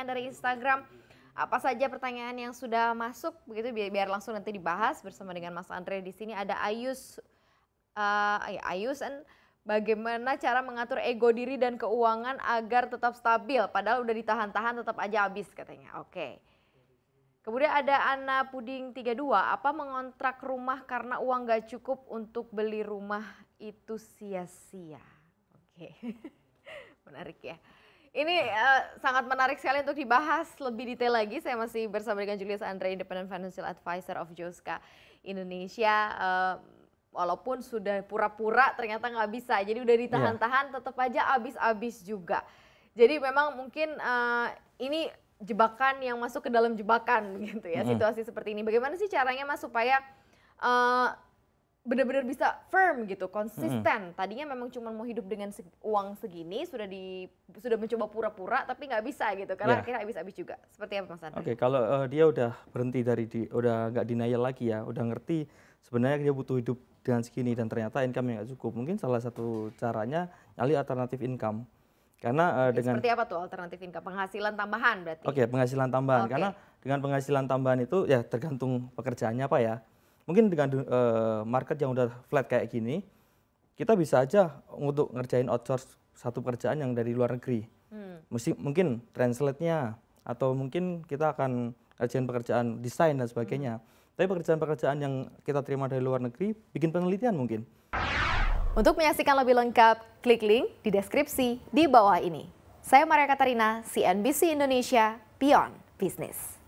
pertanyaan dari Instagram apa saja pertanyaan yang sudah masuk begitu biar, biar langsung nanti dibahas bersama dengan Mas Andre di sini ada Ayus uh, Ayus and bagaimana cara mengatur ego diri dan keuangan agar tetap stabil padahal udah ditahan-tahan tetap aja habis katanya. Oke. Okay. Kemudian ada Ana Puding 32, apa mengontrak rumah karena uang gak cukup untuk beli rumah itu sia-sia. Oke. Okay. Menarik ya. Ini uh, sangat menarik sekali untuk dibahas lebih detail lagi. Saya masih bersama dengan Julius Andre, Independent Financial Advisor of Joska Indonesia. Uh, walaupun sudah pura-pura ternyata nggak bisa. Jadi udah iya. ditahan-tahan tetap aja habis-habis juga. Jadi memang mungkin uh, ini jebakan yang masuk ke dalam jebakan gitu ya. Mm. Situasi seperti ini. Bagaimana sih caranya Mas supaya uh, benar-benar bisa firm gitu, konsisten. Hmm. Tadinya memang cuma mau hidup dengan se uang segini, sudah di sudah mencoba pura-pura tapi nggak bisa gitu, karena yeah. akhirnya habis-habis juga. Seperti apa Mas Andre? Oke, okay, kalau uh, dia udah berhenti dari di, udah nggak denial lagi ya, udah ngerti sebenarnya dia butuh hidup dengan segini dan ternyata income yang nggak cukup. Mungkin salah satu caranya nyali alternatif income. Karena uh, dengan seperti apa tuh alternatif income? Penghasilan tambahan berarti. Oke, okay, penghasilan tambahan. Okay. Karena dengan penghasilan tambahan itu ya tergantung pekerjaannya apa ya mungkin dengan uh, market yang udah flat kayak gini, kita bisa aja untuk ngerjain outsource satu pekerjaan yang dari luar negeri. Hmm. Mesti, mungkin translate-nya atau mungkin kita akan ngerjain pekerjaan desain dan sebagainya. Hmm. Tapi pekerjaan-pekerjaan yang kita terima dari luar negeri bikin penelitian mungkin. Untuk menyaksikan lebih lengkap, klik link di deskripsi di bawah ini. Saya Maria Katarina, CNBC Indonesia, Beyond Business.